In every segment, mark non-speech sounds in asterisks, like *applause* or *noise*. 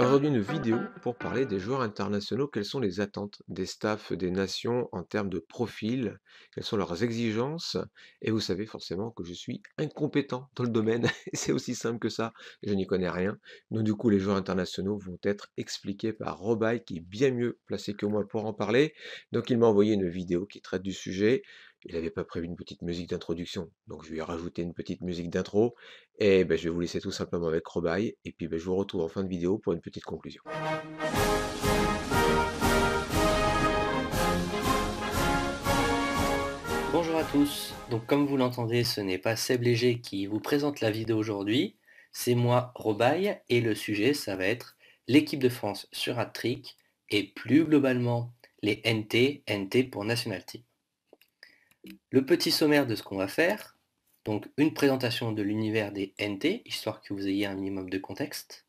Aujourd'hui une vidéo pour parler des joueurs internationaux, quelles sont les attentes des staffs des nations en termes de profil, quelles sont leurs exigences, et vous savez forcément que je suis incompétent dans le domaine, *laughs* c'est aussi simple que ça, je n'y connais rien, donc du coup les joueurs internationaux vont être expliqués par Robaille qui est bien mieux placé que moi pour en parler, donc il m'a envoyé une vidéo qui traite du sujet, il n'avait pas prévu une petite musique d'introduction, donc je lui ai rajouté une petite musique d'intro, et ben, je vais vous laisser tout simplement avec Robaille, et puis ben, je vous retrouve en fin de vidéo pour une petite conclusion. Bonjour à tous, donc comme vous l'entendez, ce n'est pas Seb Léger qui vous présente la vidéo aujourd'hui, c'est moi, Robaille, et le sujet, ça va être l'équipe de France sur hat et plus globalement les NT, NT pour National Team. Le petit sommaire de ce qu'on va faire, donc une présentation de l'univers des NT, histoire que vous ayez un minimum de contexte.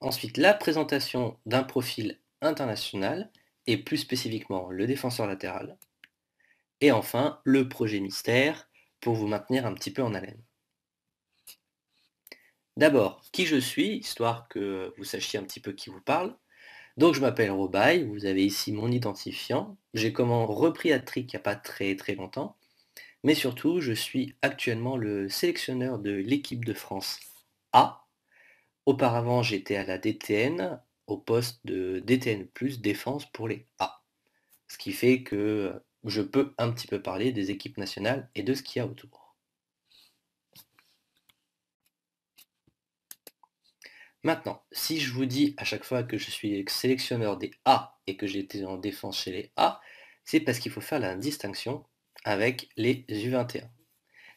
Ensuite, la présentation d'un profil international, et plus spécifiquement le défenseur latéral. Et enfin, le projet mystère, pour vous maintenir un petit peu en haleine. D'abord, qui je suis, histoire que vous sachiez un petit peu qui vous parle. Donc je m'appelle Robaille, vous avez ici mon identifiant. J'ai comment repris Attrick il n'y a pas très très longtemps. Mais surtout, je suis actuellement le sélectionneur de l'équipe de France A. Auparavant, j'étais à la DTN, au poste de DTN plus défense pour les A. Ce qui fait que je peux un petit peu parler des équipes nationales et de ce qu'il y a autour. Maintenant, si je vous dis à chaque fois que je suis sélectionneur des A et que j'étais en défense chez les A, c'est parce qu'il faut faire la distinction avec les U21.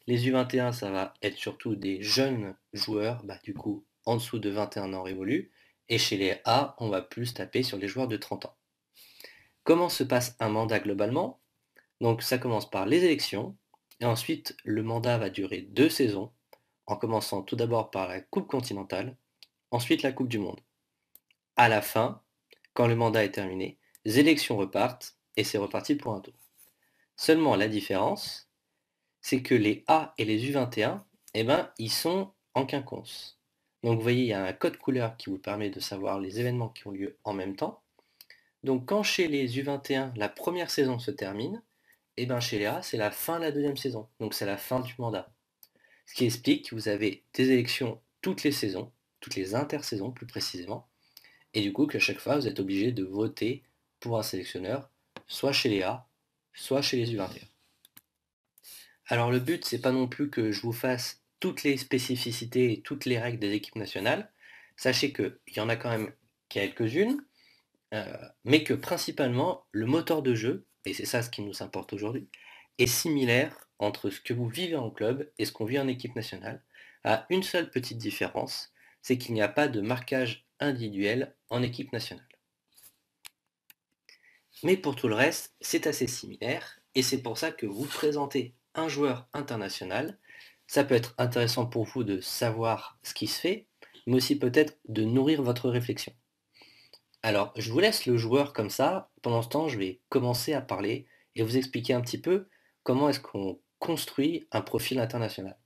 Les U21, ça va être surtout des jeunes joueurs, bah, du coup en dessous de 21 ans révolus, et chez les A, on va plus taper sur les joueurs de 30 ans. Comment se passe un mandat globalement Donc ça commence par les élections, et ensuite le mandat va durer deux saisons, en commençant tout d'abord par la Coupe continentale, ensuite la Coupe du Monde. À la fin, quand le mandat est terminé, les élections repartent et c'est reparti pour un tour. Seulement la différence, c'est que les A et les U21, eh ben, ils sont en quinconce. Donc vous voyez, il y a un code couleur qui vous permet de savoir les événements qui ont lieu en même temps. Donc quand chez les U21, la première saison se termine, eh ben chez les A, c'est la fin de la deuxième saison. Donc c'est la fin du mandat. Ce qui explique que vous avez des élections toutes les saisons, toutes les intersaisons plus précisément, et du coup qu'à chaque fois vous êtes obligé de voter pour un sélectionneur, soit chez les A, soit chez les U21. Alors le but c'est pas non plus que je vous fasse toutes les spécificités et toutes les règles des équipes nationales, sachez qu'il y en a quand même quelques-unes, euh, mais que principalement le moteur de jeu, et c'est ça ce qui nous importe aujourd'hui, est similaire entre ce que vous vivez en club et ce qu'on vit en équipe nationale, à une seule petite différence, c'est qu'il n'y a pas de marquage individuel en équipe nationale. Mais pour tout le reste, c'est assez similaire, et c'est pour ça que vous présentez un joueur international. Ça peut être intéressant pour vous de savoir ce qui se fait, mais aussi peut-être de nourrir votre réflexion. Alors, je vous laisse le joueur comme ça. Pendant ce temps, je vais commencer à parler et vous expliquer un petit peu comment est-ce qu'on construit un profil international.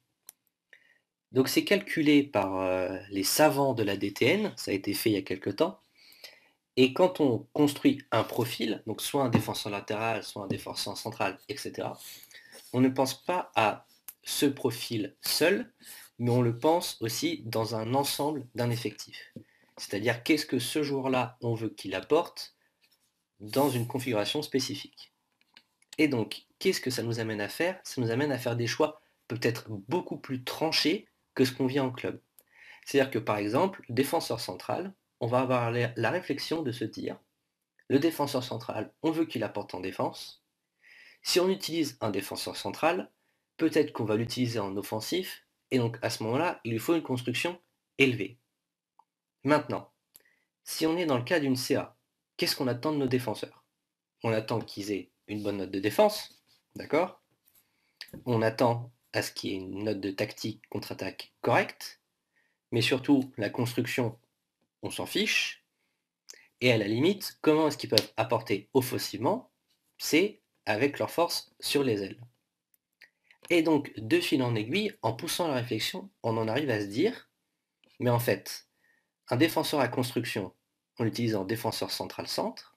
Donc c'est calculé par euh, les savants de la DTN, ça a été fait il y a quelque temps. Et quand on construit un profil, donc soit un défenseur latéral, soit un défenseur central, etc., on ne pense pas à ce profil seul, mais on le pense aussi dans un ensemble d'un effectif. C'est-à-dire qu'est-ce que ce joueur-là, on veut qu'il apporte dans une configuration spécifique. Et donc, qu'est-ce que ça nous amène à faire Ça nous amène à faire des choix peut-être beaucoup plus tranchés que ce qu'on vient en club. C'est-à-dire que par exemple, défenseur central, on va avoir la réflexion de se dire, le défenseur central, on veut qu'il apporte en défense. Si on utilise un défenseur central, peut-être qu'on va l'utiliser en offensif, et donc à ce moment-là, il lui faut une construction élevée. Maintenant, si on est dans le cas d'une CA, qu'est-ce qu'on attend de nos défenseurs On attend qu'ils aient une bonne note de défense, d'accord On attend ce qui est une note de tactique contre-attaque correcte, mais surtout la construction, on s'en fiche. Et à la limite, comment est-ce qu'ils peuvent apporter offensivement C'est avec leur force sur les ailes. Et donc, de fil en aiguille, en poussant la réflexion, on en arrive à se dire, mais en fait, un défenseur à construction, on l'utilise en défenseur central-centre,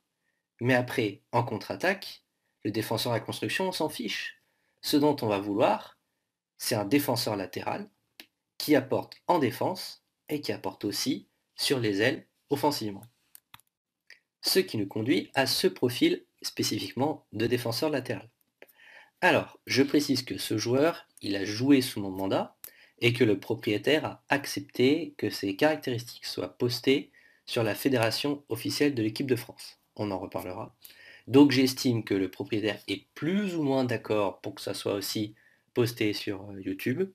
mais après, en contre-attaque, le défenseur à construction, on s'en fiche. Ce dont on va vouloir, c'est un défenseur latéral qui apporte en défense et qui apporte aussi sur les ailes offensivement. Ce qui nous conduit à ce profil spécifiquement de défenseur latéral. Alors, je précise que ce joueur, il a joué sous mon mandat et que le propriétaire a accepté que ses caractéristiques soient postées sur la fédération officielle de l'équipe de France. On en reparlera. Donc j'estime que le propriétaire est plus ou moins d'accord pour que ça soit aussi posté sur euh, YouTube,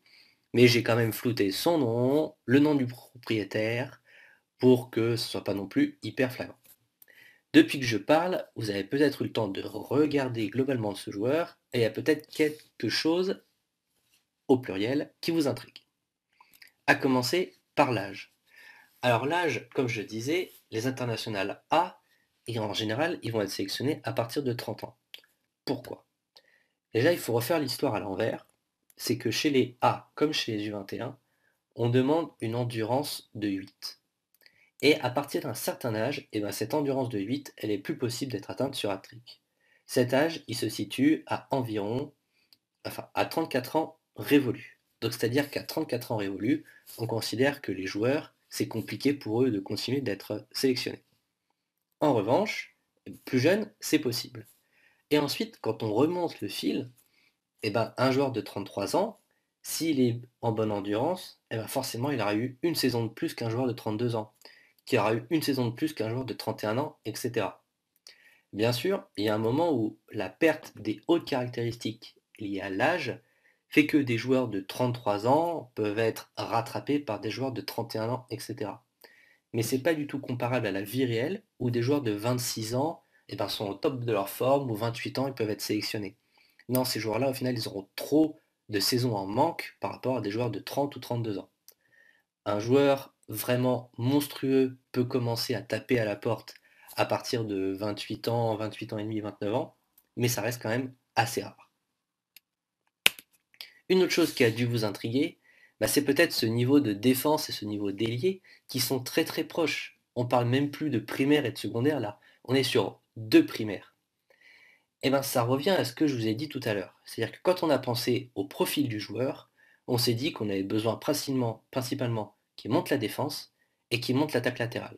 mais j'ai quand même flouté son nom, le nom du propriétaire, pour que ce soit pas non plus hyper flagrant. Depuis que je parle, vous avez peut-être eu le temps de regarder globalement ce joueur, et il y a peut-être quelque chose, au pluriel, qui vous intrigue. À commencer par l'âge. Alors l'âge, comme je disais, les internationales A, et en général, ils vont être sélectionnés à partir de 30 ans. Pourquoi Déjà, il faut refaire l'histoire à l'envers. C'est que chez les A, comme chez les U21, on demande une endurance de 8. Et à partir d'un certain âge, eh ben, cette endurance de 8, elle est plus possible d'être atteinte sur Attrick. Cet âge, il se situe à environ, enfin, à 34 ans révolus. Donc c'est-à-dire qu'à 34 ans révolus, on considère que les joueurs, c'est compliqué pour eux de continuer d'être sélectionnés. En revanche, plus jeune, c'est possible. Et ensuite, quand on remonte le fil, eh ben, un joueur de 33 ans, s'il est en bonne endurance, eh ben, forcément, il aura eu une saison de plus qu'un joueur de 32 ans, qui aura eu une saison de plus qu'un joueur de 31 ans, etc. Bien sûr, il y a un moment où la perte des hautes caractéristiques liées à l'âge fait que des joueurs de 33 ans peuvent être rattrapés par des joueurs de 31 ans, etc. Mais ce n'est pas du tout comparable à la vie réelle où des joueurs de 26 ans et eh ben, sont au top de leur forme, aux 28 ans, ils peuvent être sélectionnés. Non, ces joueurs-là, au final, ils auront trop de saisons en manque par rapport à des joueurs de 30 ou 32 ans. Un joueur vraiment monstrueux peut commencer à taper à la porte à partir de 28 ans, 28 ans et demi, 29 ans, mais ça reste quand même assez rare. Une autre chose qui a dû vous intriguer, bah, c'est peut-être ce niveau de défense et ce niveau d'ailier qui sont très très proches. On parle même plus de primaire et de secondaire là. On est sur de primaire. Eh bien ça revient à ce que je vous ai dit tout à l'heure. C'est-à-dire que quand on a pensé au profil du joueur, on s'est dit qu'on avait besoin principalement, principalement qu'il monte la défense et qu'il monte l'attaque latérale.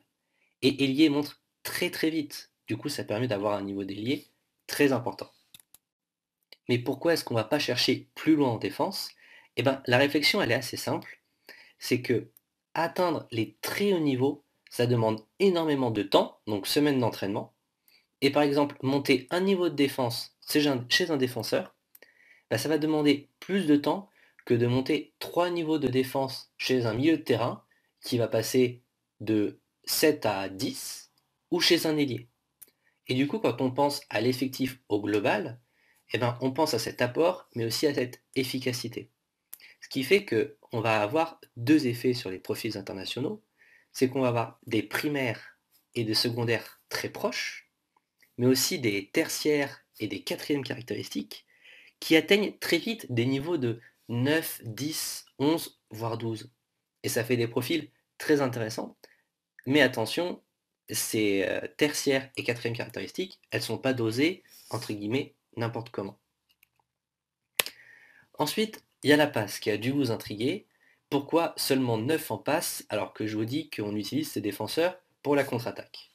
Et ailier montre très très vite. Du coup, ça permet d'avoir un niveau d'ailier très important. Mais pourquoi est-ce qu'on ne va pas chercher plus loin en défense Eh bien, la réflexion, elle est assez simple. C'est que atteindre les très hauts niveaux, ça demande énormément de temps, donc semaines d'entraînement, et par exemple monter un niveau de défense chez un, défenseur, bah, ça va demander plus de temps que de monter trois niveaux de défense chez un milieu de terrain qui va passer de 7 à 10 ou chez un ailier. Et du coup, quand on pense à l'effectif au global, eh ben, on pense à cet apport, mais aussi à cette efficacité. Ce qui fait qu'on va avoir deux effets sur les profils internationaux. C'est qu'on va avoir des primaires et des secondaires très proches, mais aussi des tertiaires et des quatrièmes caractéristiques, qui atteignent très vite des niveaux de 9, 10, 11, voire 12. Et ça fait des profils très intéressants. Mais attention, ces euh, tertiaires et quatrièmes caractéristiques, elles ne sont pas dosées, entre guillemets, n'importe comment. Ensuite, il y a la passe qui a dû vous intriguer. Pourquoi seulement 9 en passe alors que je vous dis qu'on utilise ces défenseurs pour la contre-attaque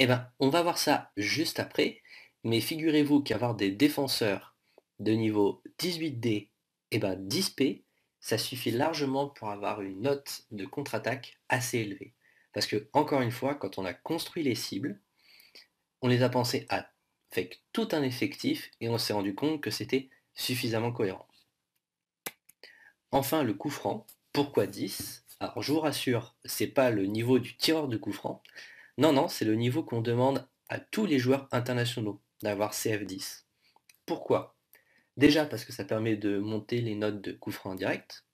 eh bien, on va voir ça juste après, mais figurez-vous qu'avoir des défenseurs de niveau 18D et eh ben 10P, ça suffit largement pour avoir une note de contre-attaque assez élevée. Parce que, encore une fois, quand on a construit les cibles, on les a pensées à, avec tout un effectif et on s'est rendu compte que c'était suffisamment cohérent. Enfin, le coup franc. Pourquoi 10 Alors, je vous rassure, n'est pas le niveau du tireur de coup franc, non, non, c'est le niveau qu'on demande à tous les joueurs internationaux d'avoir CF10. Pourquoi Déjà parce que ça permet de monter les notes de coup franc en direct,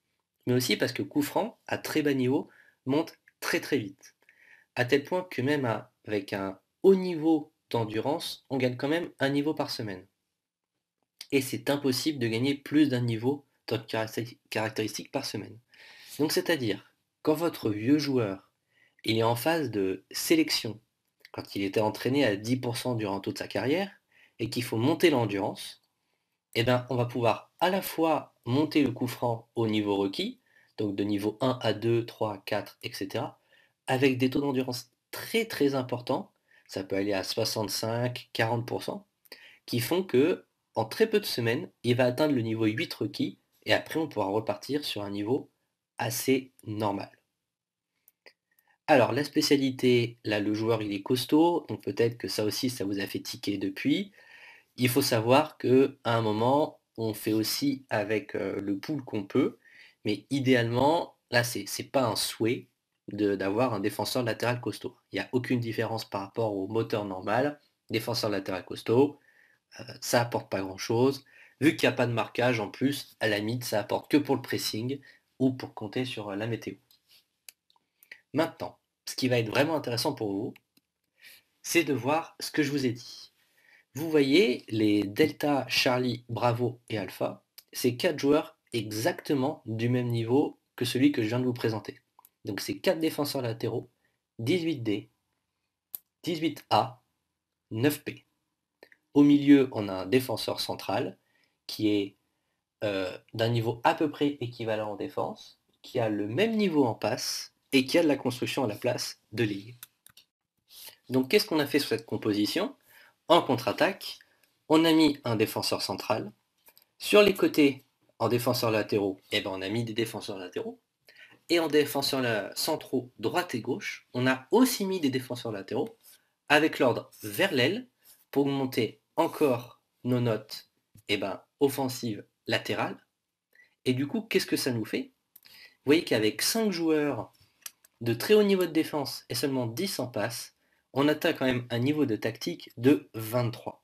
mais aussi parce que coup franc, à très bas niveau, monte très très vite. À tel point que même avec un haut niveau d'endurance, on gagne quand même un niveau par semaine. Et c'est impossible de gagner plus d'un niveau de caractéristique par semaine. Donc c'est-à-dire, quand votre vieux joueur il est en phase de sélection. Quand il était entraîné à 10% durant toute sa carrière et qu'il faut monter l'endurance, eh ben, on va pouvoir à la fois monter le coup franc au niveau requis, donc de niveau 1 à 2, 3, 4, etc., avec des taux d'endurance très très importants, ça peut aller à 65, 40%, qui font que en très peu de semaines, il va atteindre le niveau 8 requis, et après on pourra repartir sur un niveau assez normal. Alors, la spécialité, là, le joueur, il est costaud, donc peut-être que ça aussi, ça vous a fait tiquer depuis. Il faut savoir qu'à un moment, on fait aussi avec euh, le pool qu'on peut, mais idéalement, là, c'est pas un souhait d'avoir un défenseur latéral costaud. Il n'y a aucune différence par rapport au moteur normal. Défenseur latéral costaud, euh, ça apporte pas grand-chose. Vu qu'il n'y a pas de marquage, en plus, à la mid, ça apporte que pour le pressing ou pour compter sur euh, la météo. Maintenant, ce qui va être vraiment intéressant pour vous, c'est de voir ce que je vous ai dit. Vous voyez, les Delta, Charlie, Bravo et Alpha, c'est quatre joueurs exactement du même niveau que celui que je viens de vous présenter. Donc c'est quatre défenseurs latéraux, 18D, 18A, 9P. Au milieu, on a un défenseur central qui est euh, d'un niveau à peu près équivalent en défense, qui a le même niveau en passe, et qu'il a de la construction à la place de ligue. Donc qu'est-ce qu'on a fait sur cette composition En contre-attaque, on a mis un défenseur central. Sur les côtés, en défenseurs latéraux, et eh ben, on a mis des défenseurs latéraux. Et en défenseurs euh, centraux, droite et gauche, on a aussi mis des défenseurs latéraux avec l'ordre vers l'aile pour monter encore nos notes eh ben, offensives latérales. Et du coup, qu'est-ce que ça nous fait Vous voyez qu'avec 5 joueurs de très haut niveau de défense et seulement 10 en passe, on atteint quand même un niveau de tactique de 23.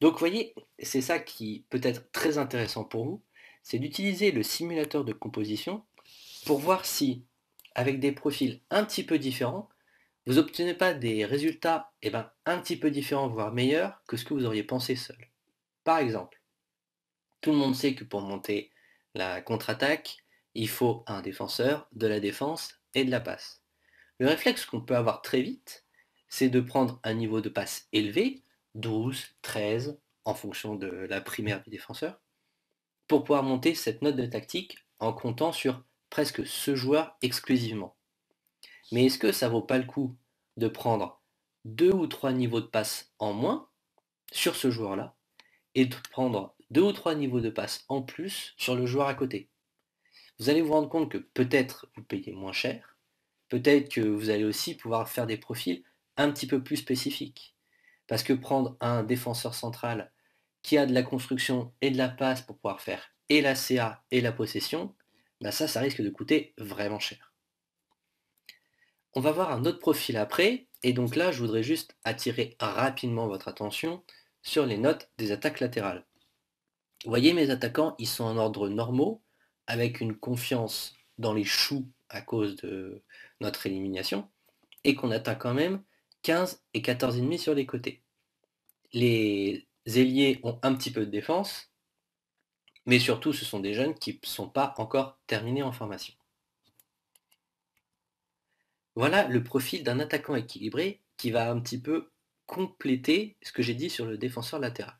Donc vous voyez, c'est ça qui peut être très intéressant pour vous, c'est d'utiliser le simulateur de composition pour voir si, avec des profils un petit peu différents, vous n'obtenez pas des résultats eh ben, un petit peu différents, voire meilleurs, que ce que vous auriez pensé seul. Par exemple, tout le monde sait que pour monter la contre-attaque, il faut un défenseur, de la défense, et de la passe. Le réflexe qu'on peut avoir très vite, c'est de prendre un niveau de passe élevé, 12, 13, en fonction de la primaire du défenseur, pour pouvoir monter cette note de tactique en comptant sur presque ce joueur exclusivement. Mais est-ce que ça vaut pas le coup de prendre deux ou trois niveaux de passe en moins sur ce joueur-là et de prendre deux ou trois niveaux de passe en plus sur le joueur à côté vous allez vous rendre compte que peut-être vous payez moins cher, peut-être que vous allez aussi pouvoir faire des profils un petit peu plus spécifiques. Parce que prendre un défenseur central qui a de la construction et de la passe pour pouvoir faire et la CA et la possession, bah ça, ça risque de coûter vraiment cher. On va voir un autre profil après, et donc là, je voudrais juste attirer rapidement votre attention sur les notes des attaques latérales. Vous voyez, mes attaquants, ils sont en ordre normaux, avec une confiance dans les choux à cause de notre élimination, et qu'on atteint quand même 15 et 14,5 sur les côtés. Les ailiers ont un petit peu de défense, mais surtout ce sont des jeunes qui ne sont pas encore terminés en formation. Voilà le profil d'un attaquant équilibré qui va un petit peu compléter ce que j'ai dit sur le défenseur latéral.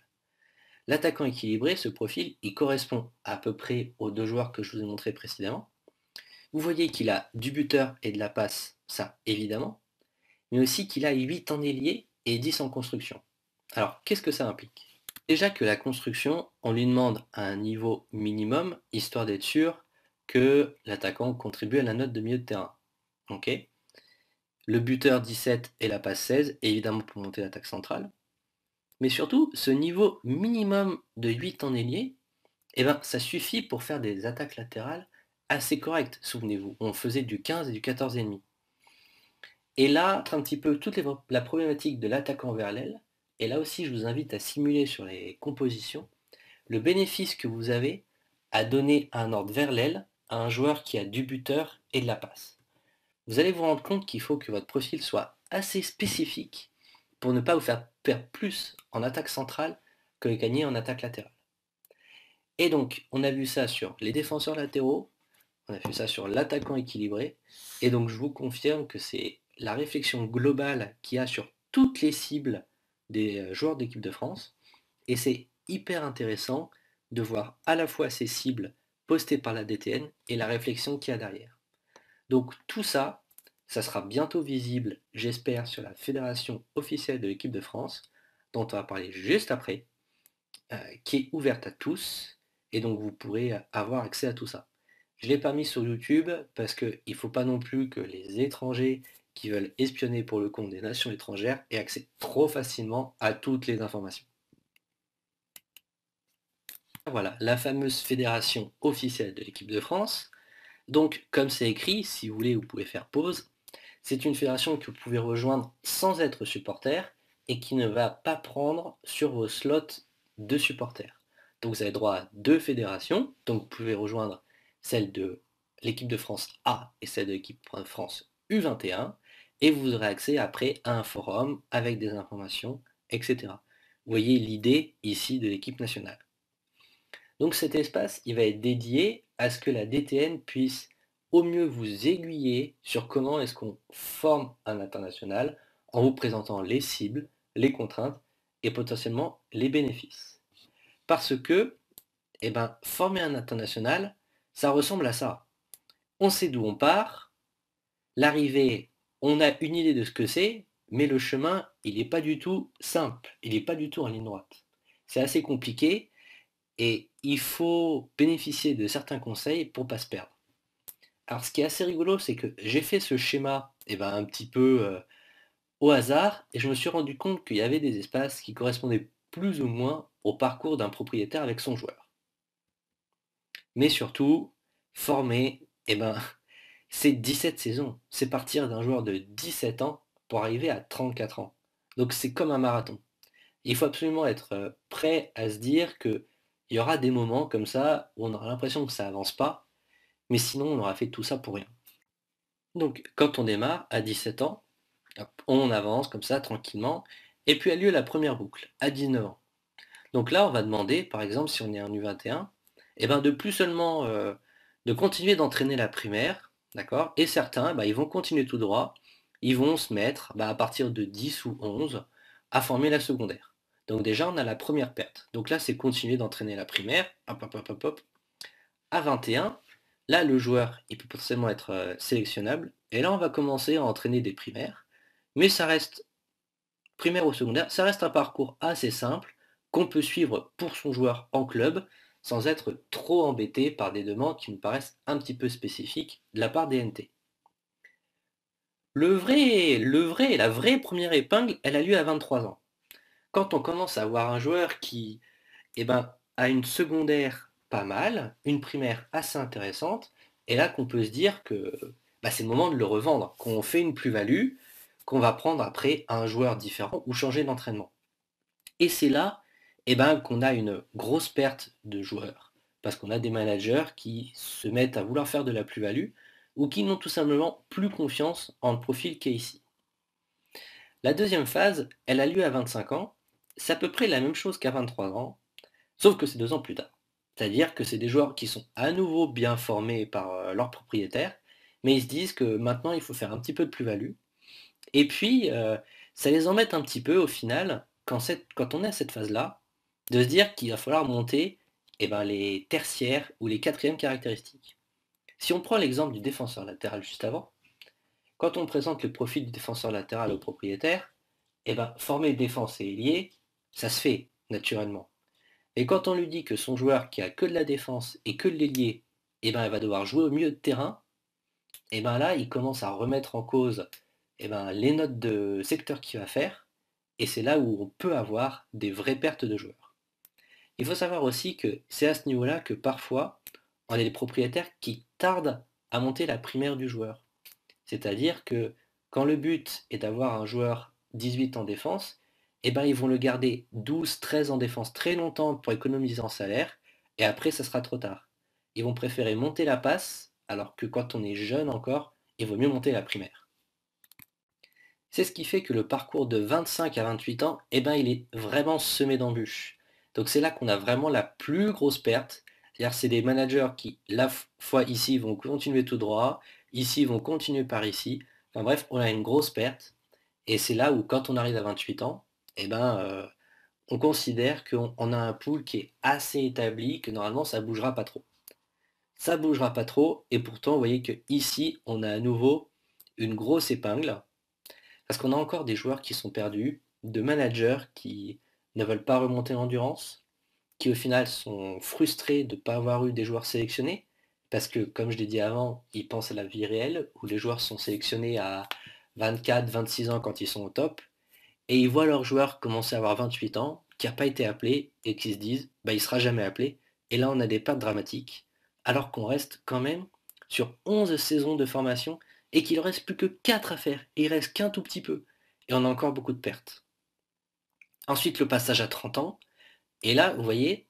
L'attaquant équilibré, ce profil, il correspond à peu près aux deux joueurs que je vous ai montrés précédemment. Vous voyez qu'il a du buteur et de la passe, ça évidemment, mais aussi qu'il a 8 en ailier et 10 en construction. Alors, qu'est-ce que ça implique Déjà que la construction, on lui demande un niveau minimum, histoire d'être sûr que l'attaquant contribue à la note de milieu de terrain. le buteur 17 et la passe 16, évidemment pour monter l'attaque centrale. Mais surtout, ce niveau minimum de 8 en ailier, eh ben, ça suffit pour faire des attaques latérales assez correctes. Souvenez-vous, on faisait du 15 et du 14 et Et là, un petit peu toute la problématique de l'attaquant vers l'aile. Et là aussi, je vous invite à simuler sur les compositions le bénéfice que vous avez à donner un ordre vers l'aile à un joueur qui a du buteur et de la passe. Vous allez vous rendre compte qu'il faut que votre profil soit assez spécifique pour ne pas vous faire perd plus en attaque centrale que gagner en attaque latérale. Et donc, on a vu ça sur les défenseurs latéraux, on a vu ça sur l'attaquant équilibré, et donc je vous confirme que c'est la réflexion globale qu'il y a sur toutes les cibles des euh, joueurs d'équipe de France, et c'est hyper intéressant de voir à la fois ces cibles postées par la DTN et la réflexion qu'il y a derrière. Donc tout ça, ça sera bientôt visible, j'espère, sur la fédération officielle de l'équipe de France, dont on va parler juste après, euh, qui est ouverte à tous, et donc vous pourrez avoir accès à tout ça. Je ne l'ai pas mis sur YouTube parce qu'il ne faut pas non plus que les étrangers qui veulent espionner pour le compte des nations étrangères aient accès trop facilement à toutes les informations. Voilà, la fameuse fédération officielle de l'équipe de France. Donc, comme c'est écrit, si vous voulez, vous pouvez faire pause. C'est une fédération que vous pouvez rejoindre sans être supporter et qui ne va pas prendre sur vos slots de supporters. Donc vous avez droit à deux fédérations, donc vous pouvez rejoindre celle de l'équipe de France A et celle de l'équipe de France U21, et vous aurez accès après à un forum avec des informations, etc. Vous voyez l'idée ici de l'équipe nationale. Donc cet espace, il va être dédié à ce que la DTN puisse au mieux vous aiguiller sur comment est-ce qu'on forme un international en vous présentant les cibles, les contraintes et potentiellement les bénéfices. Parce que, eh ben, former un international, ça ressemble à ça. On sait d'où on part, l'arrivée, on a une idée de ce que c'est, mais le chemin, il n'est pas du tout simple, il n'est pas du tout en ligne droite. C'est assez compliqué et il faut bénéficier de certains conseils pour ne pas se perdre alors ce qui est assez rigolo, c'est que j'ai fait ce schéma et eh ben, un petit peu euh, au hasard, et je me suis rendu compte qu'il y avait des espaces qui correspondaient plus ou moins au parcours d'un propriétaire avec son joueur. Mais surtout, former, eh ben, *laughs* c'est 17 saisons. C'est partir d'un joueur de 17 ans pour arriver à 34 ans. Donc c'est comme un marathon. Il faut absolument être euh, prêt à se dire qu'il y aura des moments comme ça où on aura l'impression que ça avance pas, mais sinon, on aura fait tout ça pour rien. Donc, quand on démarre à 17 ans, on avance comme ça tranquillement, et puis a lieu la première boucle à 19 ans. Donc là, on va demander, par exemple, si on est en U21, et eh ben, de plus seulement euh, de continuer d'entraîner la primaire, d'accord Et certains, bah, ils vont continuer tout droit, ils vont se mettre, bah, à partir de 10 ou 11, à former la secondaire. Donc déjà, on a la première perte. Donc là, c'est continuer d'entraîner la primaire, hop, À 21, Là, le joueur, il peut potentiellement être euh, sélectionnable. Et là, on va commencer à entraîner des primaires. Mais ça reste, primaire ou secondaire, ça reste un parcours assez simple qu'on peut suivre pour son joueur en club sans être trop embêté par des demandes qui me paraissent un petit peu spécifiques de la part des NT. Le vrai, le vrai, la vraie première épingle, elle a lieu à 23 ans. Quand on commence à avoir un joueur qui eh ben, a une secondaire pas mal, une primaire assez intéressante, et là qu'on peut se dire que bah, c'est le moment de le revendre, qu'on fait une plus-value, qu'on va prendre après un joueur différent ou changer d'entraînement. Et c'est là et eh ben, qu'on a une grosse perte de joueurs, parce qu'on a des managers qui se mettent à vouloir faire de la plus-value, ou qui n'ont tout simplement plus confiance en le profil qui est ici. La deuxième phase, elle a lieu à 25 ans, c'est à peu près la même chose qu'à 23 ans, sauf que c'est deux ans plus tard. C'est-à-dire que c'est des joueurs qui sont à nouveau bien formés par euh, leur propriétaire, mais ils se disent que maintenant il faut faire un petit peu de plus-value. Et puis, euh, ça les met un petit peu au final, quand, on est à cette phase-là, de se dire qu'il va falloir monter et eh ben, les tertiaires ou les quatrièmes caractéristiques. Si on prend l'exemple du défenseur latéral juste avant, quand on présente le profil du défenseur latéral au propriétaire, et eh ben, former défense et ailier, ça se fait naturellement. Et quand on lui dit que son joueur qui a que de la défense et que de l'ailier, eh ben, il va devoir jouer au milieu de terrain, eh ben là, il commence à remettre en cause eh ben, les notes de secteur qu'il va faire, et c'est là où on peut avoir des vraies pertes de joueurs. Il faut savoir aussi que c'est à ce niveau-là que parfois, on a des propriétaires qui tardent à monter la primaire du joueur. C'est-à-dire que quand le but est d'avoir un joueur 18 en défense, eh ben, ils vont le garder 12, 13 en défense très longtemps pour économiser en salaire, et après, ça sera trop tard. Ils vont préférer monter la passe, alors que quand on est jeune encore, il vaut mieux monter la primaire. C'est ce qui fait que le parcours de 25 à 28 ans, eh ben, il est vraiment semé d'embûches. Donc c'est là qu'on a vraiment la plus grosse perte. C'est-à-dire c'est des managers qui, la fois ici, vont continuer tout droit, ici, vont continuer par ici. Enfin bref, on a une grosse perte. Et c'est là où quand on arrive à 28 ans, eh ben, euh, on considère qu'on a un pool qui est assez établi, que normalement ça bougera pas trop. Ça bougera pas trop, et pourtant vous voyez que ici on a à nouveau une grosse épingle, parce qu'on a encore des joueurs qui sont perdus, de managers qui ne veulent pas remonter l'endurance, qui au final sont frustrés de ne pas avoir eu des joueurs sélectionnés, parce que comme je l'ai dit avant, ils pensent à la vie réelle, où les joueurs sont sélectionnés à 24, 26 ans quand ils sont au top, et ils voient leur joueur commencer à avoir 28 ans, qui n'a pas été appelé, et qui se disent, bah, il ne sera jamais appelé. Et là, on a des pertes dramatiques, alors qu'on reste quand même sur 11 saisons de formation, et qu'il ne reste plus que 4 à faire, et il reste qu'un tout petit peu, et on a encore beaucoup de pertes. Ensuite, le passage à 30 ans, et là, vous voyez,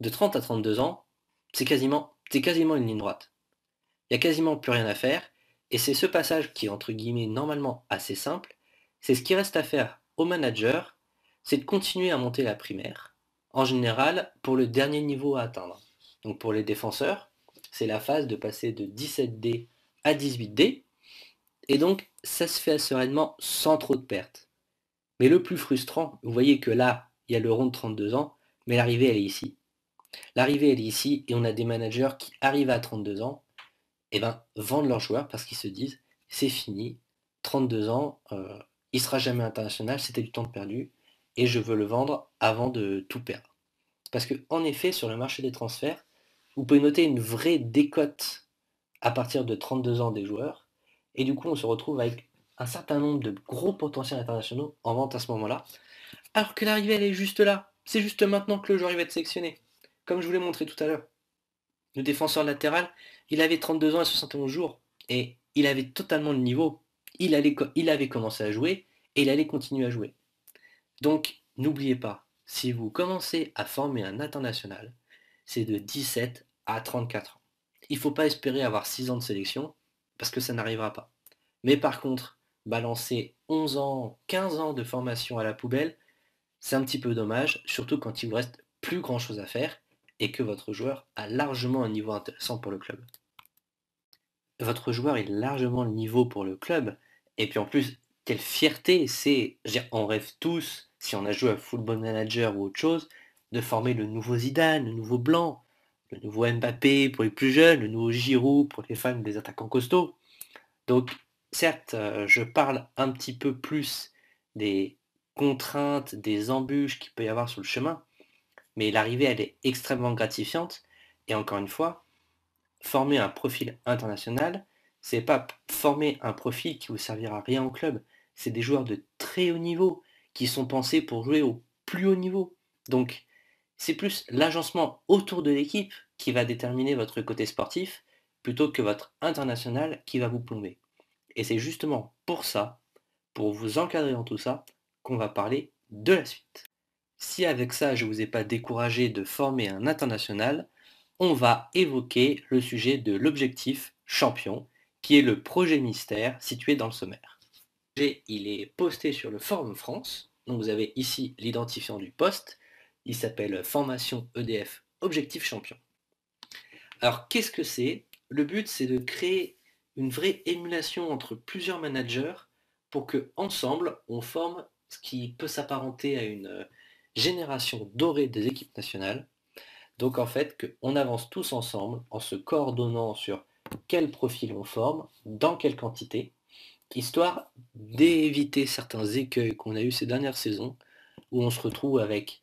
de 30 à 32 ans, c'est quasiment, c'est quasiment une ligne droite. Il n'y a quasiment plus rien à faire, et c'est ce passage qui est entre guillemets normalement assez simple, c'est ce qui reste à faire manager, c'est de continuer à monter la primaire, en général pour le dernier niveau à atteindre. Donc pour les défenseurs, c'est la phase de passer de 17D à 18D, et donc ça se fait sereinement sans trop de pertes. Mais le plus frustrant, vous voyez que là, il y a le rond de 32 ans, mais l'arrivée, elle est ici. L'arrivée, elle est ici, et on a des managers qui arrivent à 32 ans, et eh ben vendent leurs joueurs parce qu'ils se disent, c'est fini, 32 ans, euh, il sera jamais international, c'était du temps perdu, et je veux le vendre avant de tout perdre. Parce que en effet, sur le marché des transferts, vous pouvez noter une vraie décote à partir de 32 ans des joueurs, et du coup on se retrouve avec un certain nombre de gros potentiels internationaux en vente à ce moment-là, alors que l'arrivée elle est juste là, c'est juste maintenant que le joueur va être sélectionné, comme je vous l'ai montré tout à l'heure. Le défenseur latéral, il avait 32 ans et 71 jours, et il avait totalement le niveau il, avait commencé à jouer et il allait continuer à jouer. Donc, n'oubliez pas, si vous commencez à former un international, c'est de 17 à 34 ans. Il ne faut pas espérer avoir 6 ans de sélection parce que ça n'arrivera pas. Mais par contre, balancer 11 ans, 15 ans de formation à la poubelle, c'est un petit peu dommage, surtout quand il vous reste plus grand chose à faire et que votre joueur a largement un niveau intéressant pour le club. Votre joueur est largement le niveau pour le club, et puis en plus, quelle fierté c'est, on rêve tous, si on a joué à Football Manager ou autre chose, de former le nouveau Zidane, le nouveau Blanc, le nouveau Mbappé pour les plus jeunes, le nouveau Giroud pour les fans des attaquants costauds. Donc certes, euh, je parle un petit peu plus des contraintes, des embûches qu'il peut y avoir sur le chemin, mais l'arrivée, elle est extrêmement gratifiante. Et encore une fois, former un profil international, c'est pas former un profil qui vous servira à rien au club. C'est des joueurs de très haut niveau qui sont pensés pour jouer au plus haut niveau. Donc, c'est plus l'agencement autour de l'équipe qui va déterminer votre côté sportif plutôt que votre international qui va vous plomber. Et c'est justement pour ça, pour vous encadrer dans tout ça, qu'on va parler de la suite. Si avec ça je ne vous ai pas découragé de former un international, on va évoquer le sujet de l'objectif champion qui est le projet mystère situé dans le sommaire. Le il est posté sur le Forum France, donc vous avez ici l'identifiant du poste, il s'appelle Formation EDF Objectif Champion. Alors qu'est-ce que c'est Le but c'est de créer une vraie émulation entre plusieurs managers pour que ensemble on forme ce qui peut s'apparenter à une euh, génération dorée des équipes nationales. Donc en fait qu'on avance tous ensemble en se coordonnant sur quel profil on forme, dans quelle quantité, histoire d'éviter certains écueils qu'on a eu ces dernières saisons, où on se retrouve avec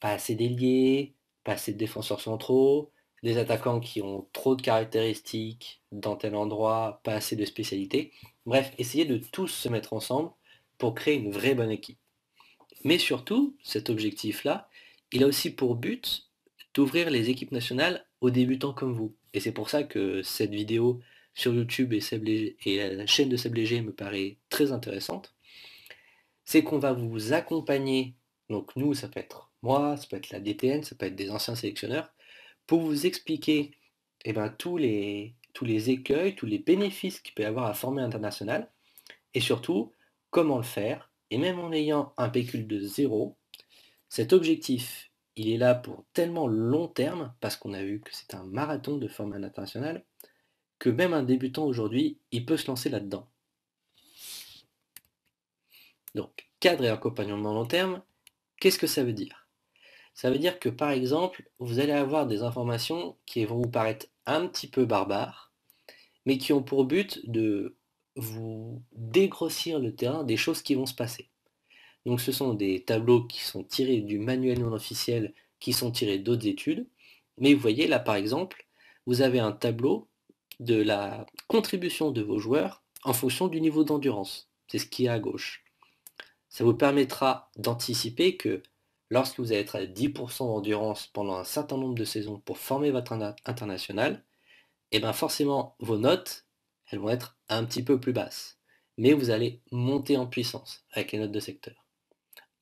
pas assez d'ailiers, pas assez de défenseurs centraux, des attaquants qui ont trop de caractéristiques dans tel endroit, pas assez de spécialités. Bref, essayer de tous se mettre ensemble pour créer une vraie bonne équipe. Mais surtout, cet objectif-là, il a aussi pour but d'ouvrir les équipes nationales aux débutants comme vous. Et c'est pour ça que cette vidéo sur YouTube et, la chaîne de Seb me paraît très intéressante. C'est qu'on va vous accompagner, donc nous, ça peut être moi, ça peut être la DTN, ça peut être des anciens sélectionneurs, pour vous expliquer eh ben, tous, les, tous les écueils, tous les bénéfices qu'il peut y avoir à former international, et surtout comment le faire. Et même en ayant un pécule de zéro, cet objectif il est là pour tellement long terme, parce qu'on a vu que c'est un marathon de format international, que même un débutant aujourd'hui, il peut se lancer là-dedans. Donc, cadre et accompagnement long terme, qu'est-ce que ça veut dire Ça veut dire que par exemple, vous allez avoir des informations qui vont vous paraître un petit peu barbares, mais qui ont pour but de vous dégrossir le terrain des choses qui vont se passer. Donc ce sont des tableaux qui sont tirés du manuel non officiel, qui sont tirés d'autres études. Mais vous voyez là par exemple, vous avez un tableau de la contribution de vos joueurs en fonction du niveau d'endurance. C'est ce qui est à gauche. Ça vous permettra d'anticiper que lorsque vous allez être à 10% d'endurance pendant un certain nombre de saisons pour former votre international, et eh bien forcément vos notes, elles vont être un petit peu plus basses. Mais vous allez monter en puissance avec les notes de secteur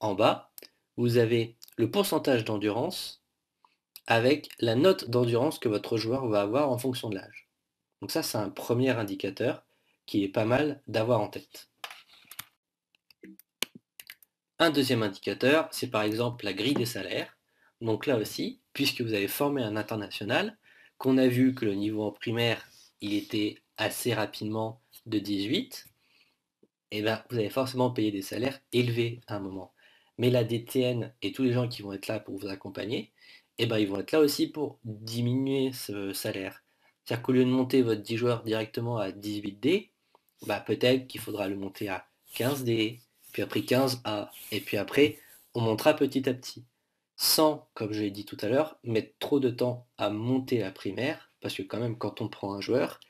en bas, vous avez le pourcentage d'endurance avec la note d'endurance que votre joueur va avoir en fonction de l'âge. Donc ça, c'est un premier indicateur qui est pas mal d'avoir en tête. Un deuxième indicateur, c'est par exemple la grille des salaires. Donc là aussi, puisque vous avez formé un international, qu'on a vu que le niveau en primaire, il était assez rapidement de 18, et eh ben, vous avez forcément payé des salaires élevés à un moment mais la DTN et tous les gens qui vont être là pour vous accompagner, eh ben, ils vont être là aussi pour diminuer ce salaire. C'est-à-dire qu'au lieu de monter votre 10 joueurs directement à 18D, bah, peut-être qu'il faudra le monter à 15D, puis après 15A, et puis après, on montera petit à petit. Sans, comme je l'ai dit tout à l'heure, mettre trop de temps à monter la primaire, parce que quand même, quand on prend un joueur,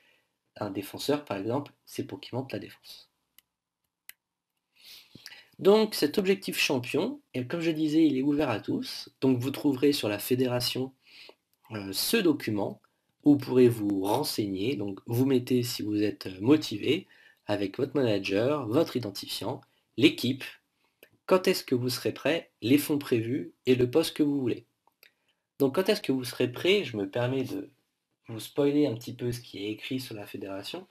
un défenseur par exemple, c'est pour qu'il monte la défense. Donc cet objectif champion, et comme je disais, il est ouvert à tous. Donc vous trouverez sur la fédération euh, ce document où vous pourrez vous renseigner. Donc vous mettez si vous êtes euh, motivé avec votre manager, votre identifiant, l'équipe, quand est-ce que vous serez prêt, les fonds prévus et le poste que vous voulez. Donc quand est-ce que vous serez prêt, je me permets de vous spoiler un petit peu ce qui est écrit sur la fédération.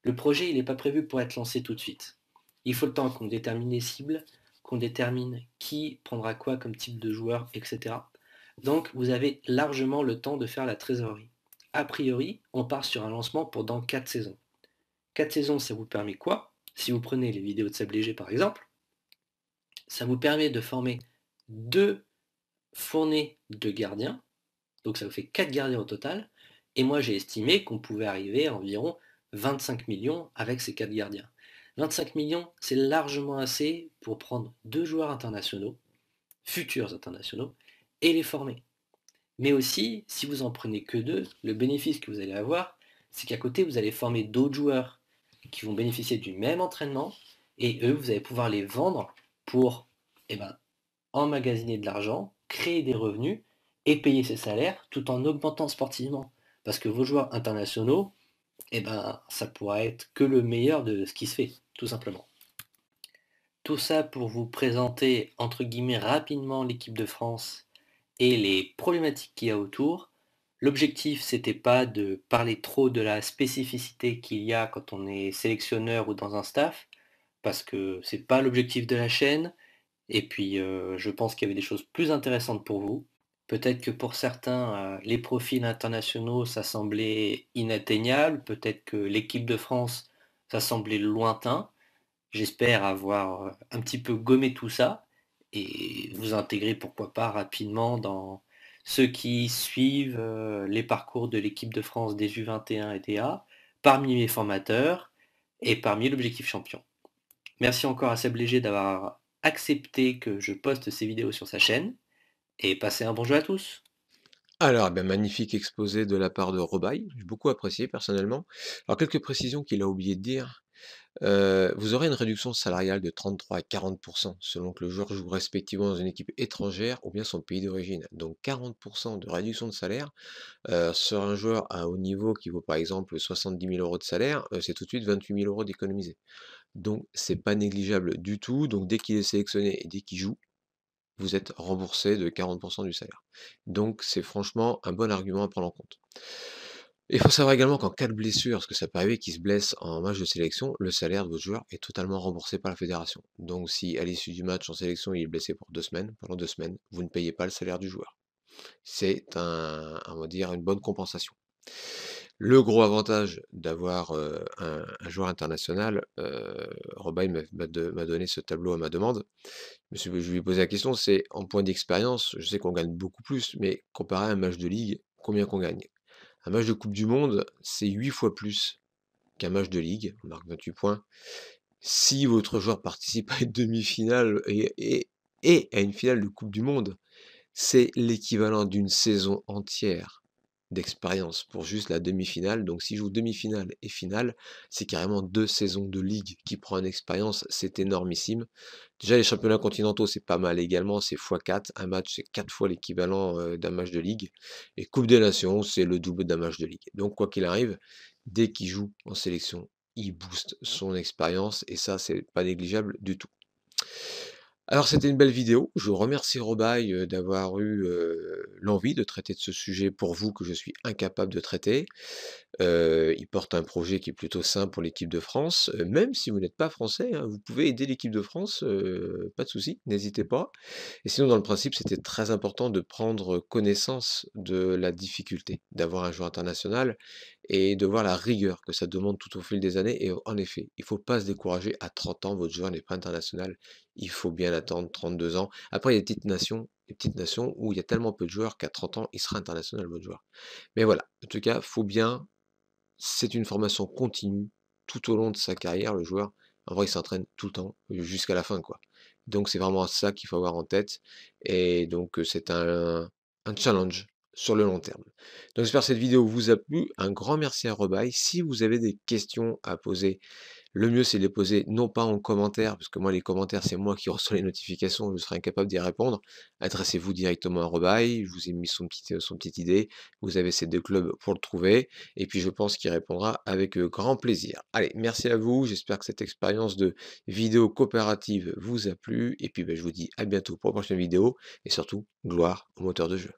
Le projet, il n'est pas prévu pour être lancé tout de suite. Il faut le temps qu'on détermine les cibles, qu'on détermine qui prendra quoi comme type de joueur, etc. Donc vous avez largement le temps de faire la trésorerie. A priori, on part sur un lancement pendant dans 4 saisons. 4 saisons, ça vous permet quoi Si vous prenez les vidéos de Sable Léger par exemple, ça vous permet de former deux fournées de gardiens, donc ça vous fait 4 gardiens au total, et moi j'ai estimé qu'on pouvait arriver à environ 25 millions avec ces 4 gardiens. 25 millions, c'est largement assez pour prendre deux joueurs internationaux, futurs internationaux, et les former. Mais aussi, si vous en prenez que deux, le bénéfice que vous allez avoir, c'est qu'à côté, vous allez former d'autres joueurs qui vont bénéficier du même entraînement, et eux, vous allez pouvoir les vendre pour eh ben, emmagasiner de l'argent, créer des revenus, et payer ses salaires tout en augmentant sportivement. Parce que vos joueurs internationaux, ça eh ben, ça être que le meilleur de ce qui se fait tout simplement. Tout ça pour vous présenter, entre guillemets, rapidement l'équipe de France et les problématiques qu'il y a autour. L'objectif, c'était pas de parler trop de la spécificité qu'il y a quand on est sélectionneur ou dans un staff, parce que c'est pas l'objectif de la chaîne. Et puis, euh, je pense qu'il y avait des choses plus intéressantes pour vous. Peut-être que pour certains, euh, les profils internationaux, ça semblait inatteignable. Peut-être que l'équipe de France, ça semblait lointain. J'espère avoir euh, un petit peu gommé tout ça et vous intégrer pourquoi pas rapidement dans ceux qui suivent euh, les parcours de l'équipe de France des U21 et des A parmi mes formateurs et parmi l'objectif champion. Merci encore à Seb Léger d'avoir accepté que je poste ces vidéos sur sa chaîne et passez un bon jeu à tous. Alors, eh magnifique exposé de la part de Robaille, j'ai beaucoup apprécié personnellement. Alors, quelques précisions qu'il a oublié de dire. vous aurez une réduction salariale de 33 à 40% selon que le joueur joue respectivement dans une équipe étrangère ou bien son pays d'origine. Donc 40% de réduction de salaire sur un joueur à haut niveau qui vaut par exemple 70 000 euros de salaire, c'est tout de suite 28 000 euros d'économiser. Donc c'est pas négligeable du tout. Donc dès qu'il est sélectionné et dès qu'il joue, vous êtes remboursé de 40% du salaire. Donc c'est franchement un bon argument à prendre en compte. Il faut savoir également qu'en cas de blessure, parce que ça peut arriver qu'il se blesse en match de sélection, le salaire de votre joueur est totalement remboursé par la fédération. Donc si à l'issue du match en sélection il est blessé pour deux semaines, pendant deux semaines, vous ne payez pas le salaire du joueur. C'est un, dire, une bonne compensation. Le gros avantage d'avoir un, joueur international, euh, Robin m'a donné ce tableau à ma demande. Je, je lui ai posé la question, c'est en point d'expérience, je sais qu'on gagne beaucoup plus, mais comparé à un match de ligue, combien qu'on gagne Un match de Coupe du Monde, c'est 8 fois plus qu'un match de ligue, on marque 28 points. Si votre joueur participe à une demi-finale et à une finale de Coupe du Monde, c'est l'équivalent d'une saison entière d'expérience pour juste la demi-finale. Donc s'il joue demi-finale et finale, c'est carrément deux saisons de ligue qui prend une expérience, c'est énormissime. Déjà les championnats continentaux, c'est pas mal également, c'est x4, un match c'est quatre fois l'équivalent euh, d'un match de ligue et Coupe des Nations, c'est le double d'un match de ligue. Donc quoi qu'il arrive, dès qu'il joue en sélection, il booste son expérience et ça c'est pas négligeable du tout. Alors c'était une belle vidéo, je remercie Robaille d'avoir eu l'envie de traiter de ce sujet pour vous que je suis incapable de traiter. il porte un projet qui est plutôt sain pour l'équipe de France, même si vous n'êtes pas français, hein. vous pouvez aider l'équipe de France, pas de souci, n'hésitez pas. Et sinon dans le principe c'était très important de prendre connaissance de la difficulté d'avoir un joueur international et de voir la rigueur que ça demande tout au fil des années. Et en effet, il ne faut pas se décourager à 30 ans, votre joueur n'est pas international, il faut bien attendre 32 ans. Après, il y a des petites nations, des petites nations où il y a tellement peu de joueurs qu'à 30 ans, il sera international, votre joueur. Mais voilà, en tout cas, faut bien, c'est une formation continue tout au long de sa carrière, le joueur. En vrai, il s'entraîne tout le temps, jusqu'à la fin, quoi. Donc, c'est vraiment ça qu'il faut avoir en tête. Et donc, euh, c'est un, un challenge sur le long terme. Donc j'espère que cette vidéo vous a plu. Un grand merci à Rebaille. Si vous avez des questions à poser, le mieux c'est de les poser non pas en commentaire, parce que moi les commentaires c'est moi qui *laughs* reçois les notifications, je serai incapable d'y répondre. Adressez-vous directement à Rebaille, je vous ai mis son petit, euh, petite idée, vous avez ces deux clubs pour le trouver, et puis je pense qu'il répondra avec euh, grand plaisir. Allez, merci à vous, j'espère que cette expérience de vidéo coopérative vous a plu, et puis ben, je vous dis à bientôt pour la prochaine vidéo, et surtout, gloire au moteur de jeu.